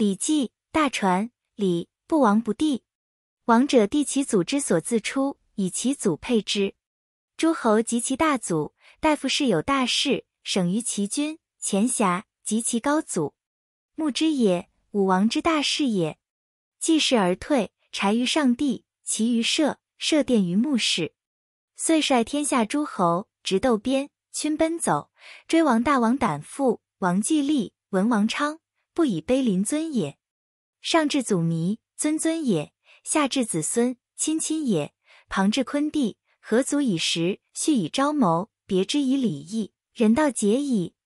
《礼记·大传》：“礼不王不帝，王者帝其祖之所自出，以其祖配之。诸侯及其大祖，大夫士有大事，省于其君，前侠及其高祖，牧之也。武王之大事也，既事而退，柴于上帝，其于社，社奠于牧氏。遂率天下诸侯，执斗边，君奔走，追王大王，胆父王季历，文王昌。”不以卑临尊也，上至祖弥，尊尊也；下至子孙，亲亲也。旁至昆弟，何足以时，序以昭谋，别之以礼义，人道解矣。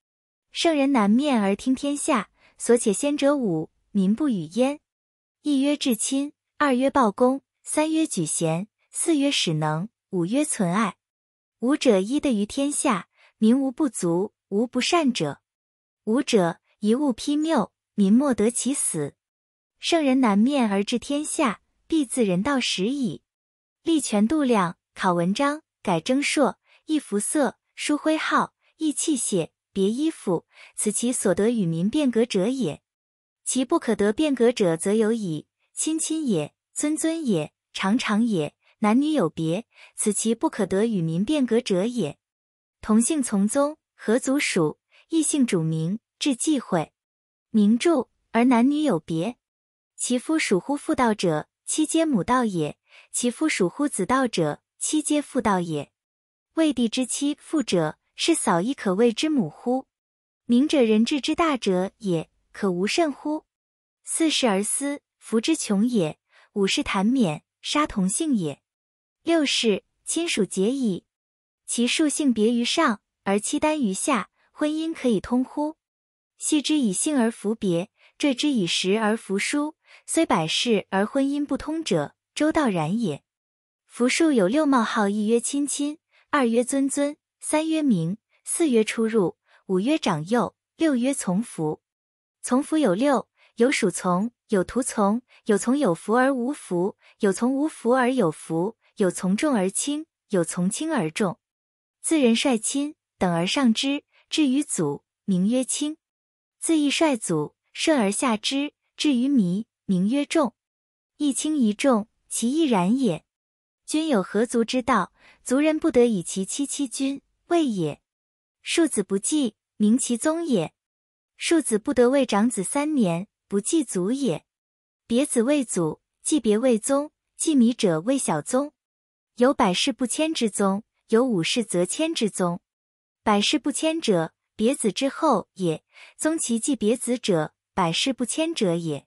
圣人难面而听天下，所且先者五：民不与焉。一曰至亲，二曰报功，三曰举贤，四曰使能，五曰存爱。五者一的于天下，民无不足、无不善者。五者一物披谬。民莫得其死。圣人难面而治天下，必自人道始矣。立权度量，考文章，改征硕，易服色，书徽号，易器械，别衣服，此其所得与民变革者也。其不可得变革者，则有矣：亲亲也，尊尊也，长长也，男女有别，此其不可得与民变革者也。同姓从宗，合族属？异姓主名，至忌讳。名著而男女有别，其夫属乎妇道者，妻皆母道也；其夫属乎子道者，妻皆父道也。魏帝之妻父者，是嫂亦可谓之母乎？明者人智之大者也，可无甚乎？四是而思福之穷也，五是谈免杀同性也，六是亲属结矣。其数性别于上，而妻单于下，婚姻可以通乎？系之以姓而服别，缀之以时而服书。虽百世而婚姻不通者，周道然也。服数有六：冒号一曰亲亲，二曰尊尊，三曰名，四曰出入，五曰长幼，六曰从服。从服有六：有属从，有徒从，有从有服而无服，有从无服而有服，有从重而轻，有从轻而重。自人率亲等而上之，至于祖，名曰亲。自义率祖，顺而下之，至于迷，名曰众。一轻一重，其义然也。君有何族之道？族人不得以其妻妻君，谓也。庶子不继，名其宗也。庶子不得为长子三年，不继祖也。别子为祖，继别为宗，继迷者为小宗。有百世不迁之宗，有五世则迁之宗。百世不迁者。别子之后也，宗其继别子者，百世不迁者也；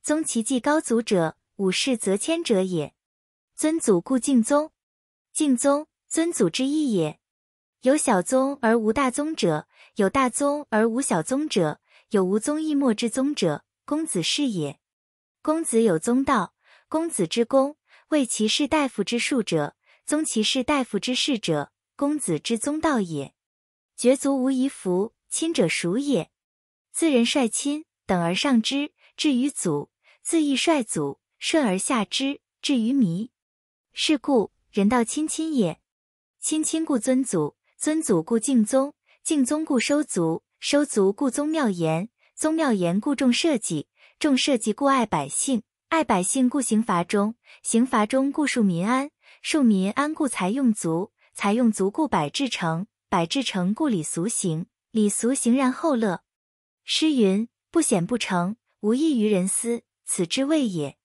宗其继高祖者，五世则迁者也。尊祖故敬宗，敬宗尊祖之意也。有小宗而无大宗者，有大宗而无小宗者，有无宗亦莫之宗者，公子是也。公子有宗道，公子之功，为其士大夫之术者，宗其士大夫之士者，公子之宗道也。绝足无遗服，亲者孰也？自人率亲，等而上之，至于祖；自义率祖，顺而下之，至于祢。是故人道亲亲也。亲亲故尊祖，尊祖故敬宗，敬宗故收族，收族故宗庙严，宗庙严故重社稷，重社稷故爱百姓，爱百姓故刑罚中，刑罚中故庶民安，庶民安故财用足，财用足故百制成。改制成故礼俗行，礼俗行然后乐。诗云：“不显不成，无益于人思。”此之谓也。